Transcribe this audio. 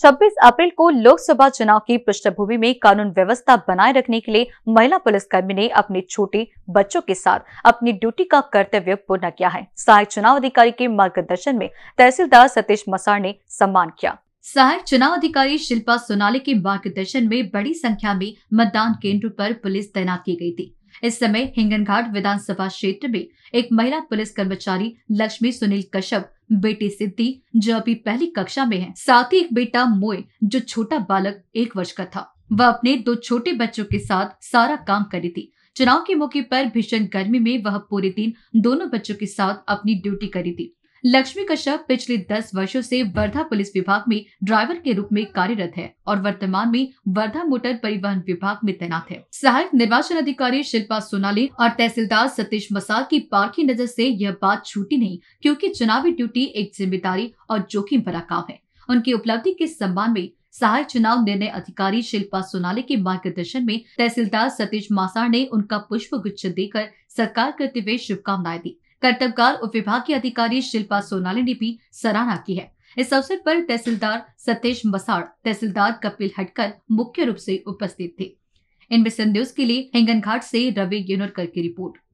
26 अप्रैल को लोकसभा चुनाव की पृष्ठभूमि में कानून व्यवस्था बनाए रखने के लिए महिला पुलिसकर्मी ने अपने छोटे बच्चों के साथ अपनी ड्यूटी का कर्तव्य पूर्ण किया है सहायक चुनाव अधिकारी के मार्गदर्शन में तहसीलदार सतीश मसार ने सम्मान किया सहायक चुनाव अधिकारी शिल्पा सोनाली के मार्गदर्शन में बड़ी संख्या में मतदान केंद्र पर पुलिस तैनात की गई थी इस समय हिंगनघाट विधानसभा क्षेत्र में एक महिला पुलिस कर्मचारी लक्ष्मी सुनील कश्यप बेटी सिद्धि जो अभी पहली कक्षा में है साथ ही एक बेटा मोए जो छोटा बालक एक वर्ष का था वह अपने दो छोटे बच्चों के साथ सारा काम करी थी चुनाव के मौके पर भीषण गर्मी में वह पूरे दिन दोनों बच्चों के साथ अपनी ड्यूटी करी थी लक्ष्मी कश्यप पिछले दस वर्षों से वर्धा पुलिस विभाग में ड्राइवर के रूप में कार्यरत है और वर्तमान में वर्धा मोटर परिवहन विभाग में तैनात है सहायक निर्वाचन अधिकारी शिल्पा सोनाली और तहसीलदार सतीश मसाल की पारखी नजर से यह बात छूटी नहीं क्योंकि चुनावी ड्यूटी एक जिम्मेदारी और जोखिम भरा काम है उनकी उपलब्धि के सम्मान में सहायक चुनाव निर्णय अधिकारी शिल्पा सोनाले के मार्गदर्शन में तहसीलदार सतीश मासाड़ ने उनका पुष्प गुच्छ देकर सरकार करते हुए शुभकामनाएं दी कर्तव्यकार उप विभाग की अधिकारी शिल्पा सोनाली ने भी सराहना की है इस अवसर पर तहसीलदार सतेश मसाड़ तहसीलदार कपिल हटकर मुख्य रूप से उपस्थित थे इनमें संदेश के लिए हिंगन घाट से रवि येनोरकर की रिपोर्ट